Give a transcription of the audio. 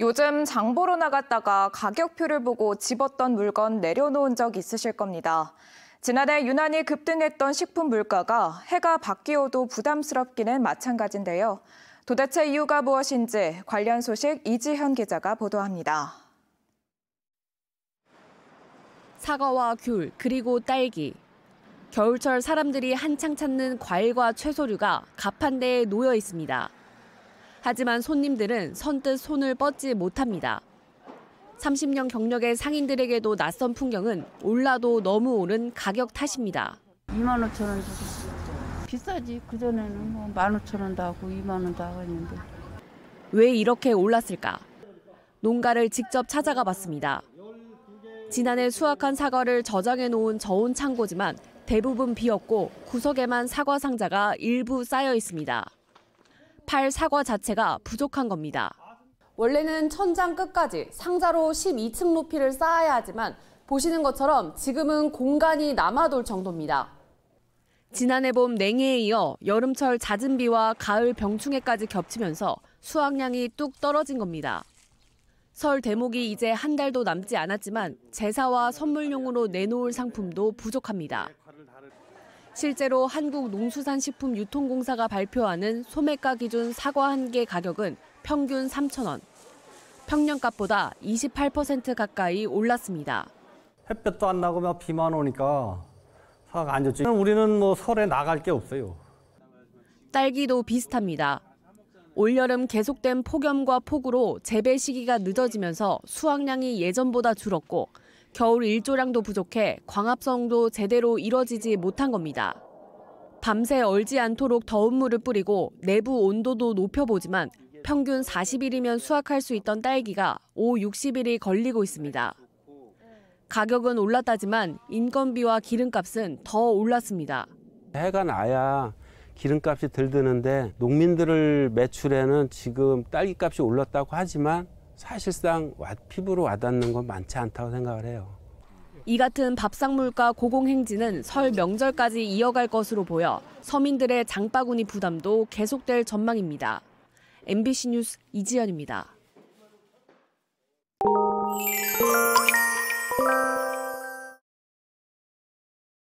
요즘 장보러 나갔다가 가격표를 보고 집었던 물건 내려놓은 적 있으실 겁니다. 지난해 유난히 급등했던 식품 물가가 해가 바뀌어도 부담스럽기는 마찬가지인데요. 도대체 이유가 무엇인지 관련 소식 이지현 기자가 보도합니다. 사과와 귤, 그리고 딸기. 겨울철 사람들이 한창 찾는 과일과 채소류가 가판대에 놓여 있습니다. 하지만 손님들은 선뜻 손을 뻗지 못합니다. 30년 경력의 상인들에게도 낯선 풍경은 올라도 너무 오른 가격 탓입니다. 2만 5천 원 주고 비싸지. 그전에는 뭐1 5 0원도고 2만 원도 고 했는데. 왜 이렇게 올랐을까? 농가를 직접 찾아가 봤습니다. 지난해 수확한 사과를 저장해 놓은 저온 창고지만 대부분 비었고 구석에만 사과 상자가 일부 쌓여 있습니다. 팔 사과 자체가 부족한 겁니다. 원래는 천장 끝까지 상자로 12층 높이를 쌓아야 하지만 보시는 것처럼 지금은 공간이 남아돌 정도입니다. 지난해 봄 냉해에 이어 여름철 잦은 비와 가을 병충해까지 겹치면서 수확량이 뚝 떨어진 겁니다. 설 대목이 이제 한 달도 남지 않았지만 제사와 선물용으로 내놓을 상품도 부족합니다. 실제로 한국농수산식품유통공사가 발표하는 소매가 기준 사과 한 개 가격은 평균 3,000원. 평년값보다 28% 가까이 올랐습니다. 햇볕도 안 나고 막 비만 오니까 사과 안 좋지. 우리는 뭐 설에 나갈 게 없어요. 딸기도 비슷합니다. 올여름 계속된 폭염과 폭우로 재배 시기가 늦어지면서 수확량이 예전보다 줄었고 겨울 일조량도 부족해 광합성도 제대로 이뤄지지 못한 겁니다. 밤새 얼지 않도록 더운 물을 뿌리고 내부 온도도 높여보지만 평균 40일이면 수확할 수 있던 딸기가 5, 60일이 걸리고 있습니다. 가격은 올랐다지만 인건비와 기름값은 더 올랐습니다. 해가 나야 기름값이 덜 드는데 농민들을 매출에는 지금 딸기값이 올랐다고 하지만 사실상 피부로 와닿는 건 많지 않다고 생각을 해요. 이 같은 밥상물가 고공행진은 설 명절까지 이어갈 것으로 보여 서민들의 장바구니 부담도 계속될 전망입니다. MBC 뉴스 이지연입니다.